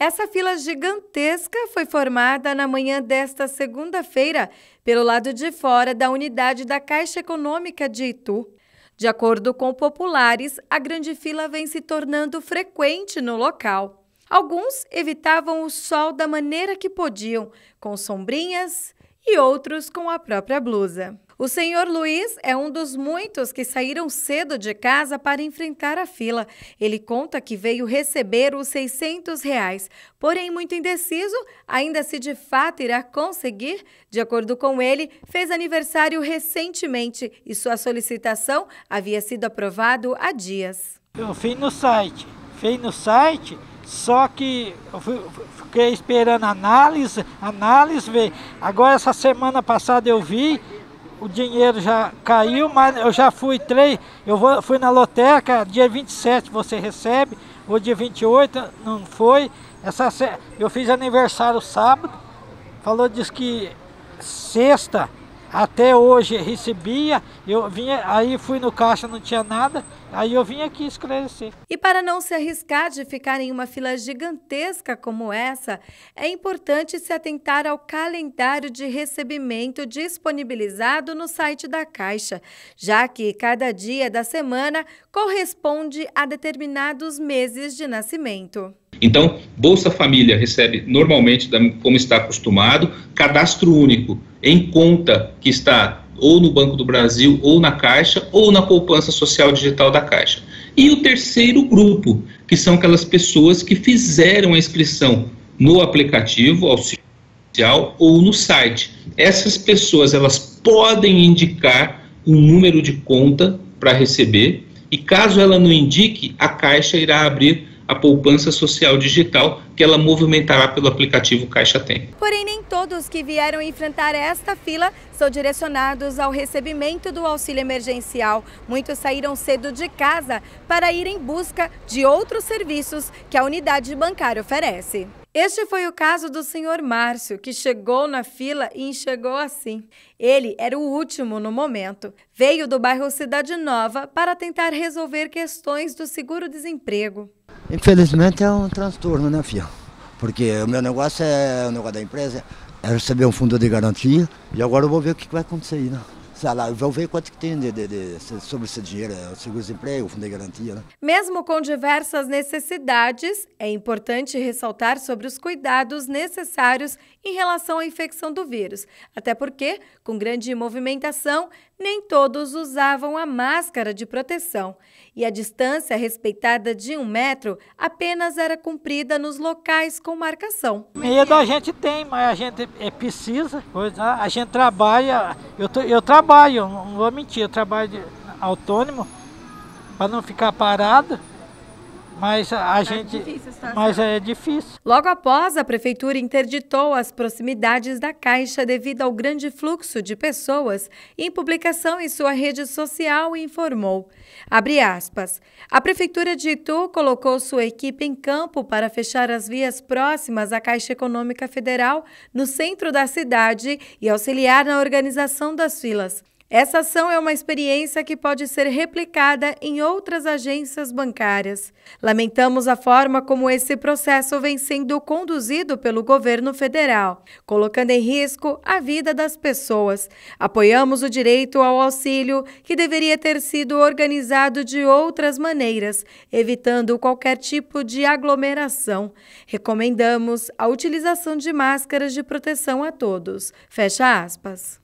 Essa fila gigantesca foi formada na manhã desta segunda-feira pelo lado de fora da unidade da Caixa Econômica de Itu. De acordo com populares, a grande fila vem se tornando frequente no local. Alguns evitavam o sol da maneira que podiam, com sombrinhas e outros com a própria blusa. O senhor Luiz é um dos muitos que saíram cedo de casa para enfrentar a fila. Ele conta que veio receber os 600 reais, porém muito indeciso, ainda se de fato irá conseguir. De acordo com ele, fez aniversário recentemente e sua solicitação havia sido aprovado há dias. Eu fiz no site, fui no site, só que eu fiquei esperando análise, análise, ver. Agora essa semana passada eu vi o dinheiro já caiu, mas eu já fui três, eu vou, fui na loteca, dia 27 você recebe, ou dia 28, não foi. Essa, eu fiz aniversário sábado, falou, diz que sexta até hoje recebia, eu vinha, aí fui no caixa, não tinha nada, aí eu vim aqui esclarecer. E para não se arriscar de ficar em uma fila gigantesca como essa, é importante se atentar ao calendário de recebimento disponibilizado no site da Caixa, já que cada dia da semana corresponde a determinados meses de nascimento. Então, Bolsa Família recebe normalmente, como está acostumado, cadastro único em conta que está ou no Banco do Brasil, ou na Caixa, ou na poupança social digital da Caixa. E o terceiro grupo, que são aquelas pessoas que fizeram a inscrição no aplicativo social ou no site. Essas pessoas, elas podem indicar um número de conta para receber e caso ela não indique, a Caixa irá abrir a poupança social digital que ela movimentará pelo aplicativo Caixa Tem. Porém, nem todos que vieram enfrentar esta fila são direcionados ao recebimento do auxílio emergencial. Muitos saíram cedo de casa para ir em busca de outros serviços que a unidade bancária oferece. Este foi o caso do senhor Márcio, que chegou na fila e enxergou assim. Ele era o último no momento. Veio do bairro Cidade Nova para tentar resolver questões do seguro-desemprego. Infelizmente é um transtorno, né, Fia? Porque o meu negócio é o negócio da empresa, é receber um fundo de garantia e agora eu vou ver o que vai acontecer aí, né? sei lá, vou ver quanto que tem de, de, de, sobre esse dinheiro, o é, seguro-desemprego, o fundo de garantia. Né? Mesmo com diversas necessidades, é importante ressaltar sobre os cuidados necessários em relação à infecção do vírus, até porque, com grande movimentação, nem todos usavam a máscara de proteção e a distância respeitada de um metro apenas era cumprida nos locais com marcação. Medo a gente tem, mas a gente é precisa, né? a gente trabalha, eu, eu trabalho, não vou mentir, eu trabalho autônomo para não ficar parado. Mas a é gente. Difícil, tá mas é difícil. Logo após, a prefeitura interditou as proximidades da Caixa devido ao grande fluxo de pessoas em publicação em sua rede social informou. Abre aspas. A prefeitura de Itu colocou sua equipe em campo para fechar as vias próximas à Caixa Econômica Federal no centro da cidade e auxiliar na organização das filas. Essa ação é uma experiência que pode ser replicada em outras agências bancárias. Lamentamos a forma como esse processo vem sendo conduzido pelo governo federal, colocando em risco a vida das pessoas. Apoiamos o direito ao auxílio, que deveria ter sido organizado de outras maneiras, evitando qualquer tipo de aglomeração. Recomendamos a utilização de máscaras de proteção a todos. Fecha aspas.